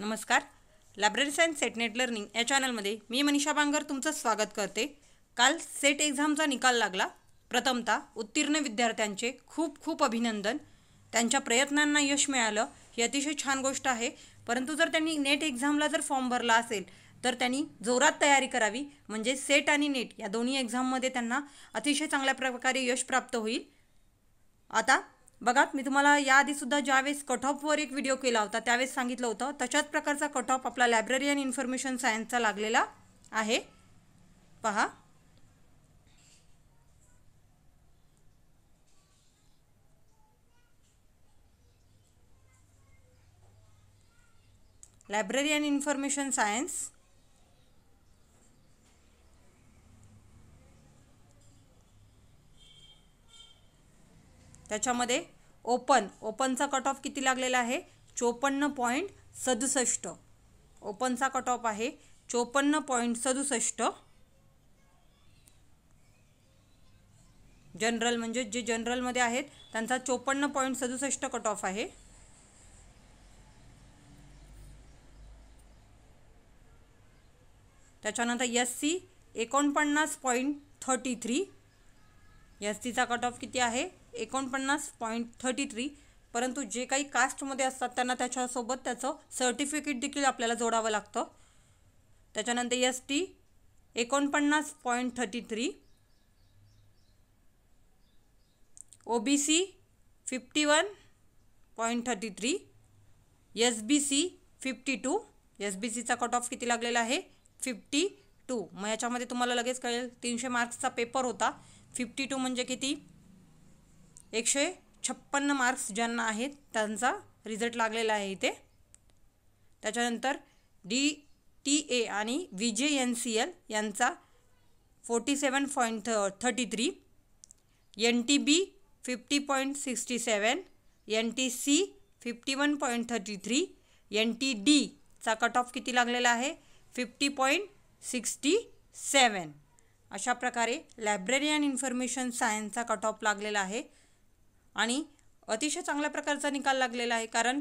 नमस्कार library science net learning या चॅनलमध्ये मी मनीषा बांगर तुमचं स्वागत करते काल सेट एक्झामचा निकाल लागला प्रथमता उत्तीर्ण विद्यार्थ्यांचे खूप खूप अभिनंदन त्यांच्या प्रयत्नांना यश मिळालं ही अतिशय छान गोष्ट आहे परंतु जर त्यांनी नेट एक्झामला जर फॉर्म भरला असेल तर त्यांनी जोरात तयारी करावी म्हणजे सेट आणि नेट या दोन्ही एक्झाममध्ये त्यांना अतिशय चांगल्या प्रकारे यश प्राप्त होईल आता बघा मी तुम्हाला याआधीसुद्धा ज्यावेळेस कट ऑफवर एक व्हिडिओ केला होता त्यावेळेस सांगितलं होतं तशाच प्रकारचा कट ऑफ आपला लायब्ररी अँड इन्फॉर्मेशन सायन्सचा लागलेला आहे पहा लायब्ररी अँड इन्फॉर्मेशन सायन्स त्याच्यामध्ये ओपन ओपनचा कट ऑफ किती लागलेला आहे चोपन्न पॉईंट सदुसष्ट ओपनचा कट ऑफ आहे चोपन्न पॉईंट सदुसष्ट जनरल म्हणजे जे जनरलमध्ये आहेत त्यांचा चोपन्न पॉईंट सदुसष्ट कट ऑफ आहे त्याच्यानंतर एस सी एकोणपन्नास पॉईंट थर्टी थ्री एस सीचा कट ऑफ किती आहे एकोणपन्नास पॉईंट थर्टी थ्री परंतु जे काही कास्टमध्ये असतात त्यांना त्याच्यासोबत त्याचं सर्टिफिकेट देखील आपल्याला जोडावं लागतं त्याच्यानंतर एस टी एकोणपन्नास point thirty three O B C fifty one point thirty three S B C fifty two S B सीचा कट ऑफ किती लागलेला आहे फिफ्टी टू मग याच्यामध्ये तुम्हाला लगेच कळेल तीनशे मार्क्सचा पेपर होता फिफ्टी टू म्हणजे किती एकशे छप्पन्न मार्क्स ज्यांना आहेत त्यांचा रिझल्ट लागलेला आहे इथे त्याच्यानंतर डी टी ए आणि V J N C L यांचा फोर्टी सेवन पॉईंट थ thirty three N T B fifty point sixty seven N T C fifty one point thirty three N T डीचा cut off किती लागलेला आहे fifty point sixty seven अशा प्रकारे library and information सायन्सचा cut off लागलेला आहे आणि अतिशय चांगल्या प्रकारचा निकाल लागलेला आहे कारण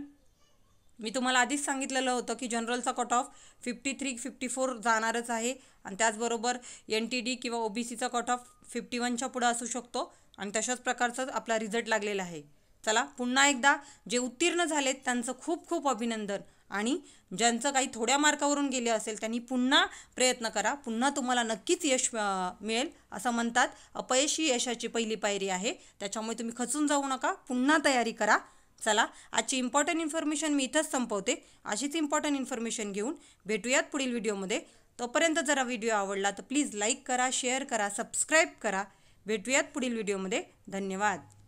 मी तुम्हाला आधीच सांगितलेलं होतं की जनरलचा cut off fifty three fifty four जाणारच आहे आणि त्याचबरोबर एन टी डी किंवा ओ बी सीचा कट ऑफ फिफ्टी वनच्या पुढं असू शकतो आणि तशाच प्रकारचाच आपला रिझल्ट लागलेला आहे चला पुन्हा एकदा जे उत्तीर्ण झालेत त्यांचं खूप खूप अभिनंदन आणि ज्यांचं काही थोड्या मार्कावरून गेले असेल त्यांनी पुन्हा प्रयत्न करा पुन्हा तुम्हाला नक्कीच यश मिळेल असं म्हणतात अपयशी यशाची पहिली पायरी आहे त्याच्यामुळे तुम्ही खचून जाऊ नका पुन्हा तयारी करा चला आजची इम्पॉर्टंट इन्फॉर्मेशन मी इथंच संपवते अशीच इम्पॉर्टंट इन्फॉर्मेशन घेऊन भेटूयात पुढील व्हिडिओमध्ये तोपर्यंत जरा व्हिडिओ आवडला तर प्लीज लाईक करा शेअर करा सबस्क्राईब करा भेटूयात पुढील व्हिडिओमध्ये धन्यवाद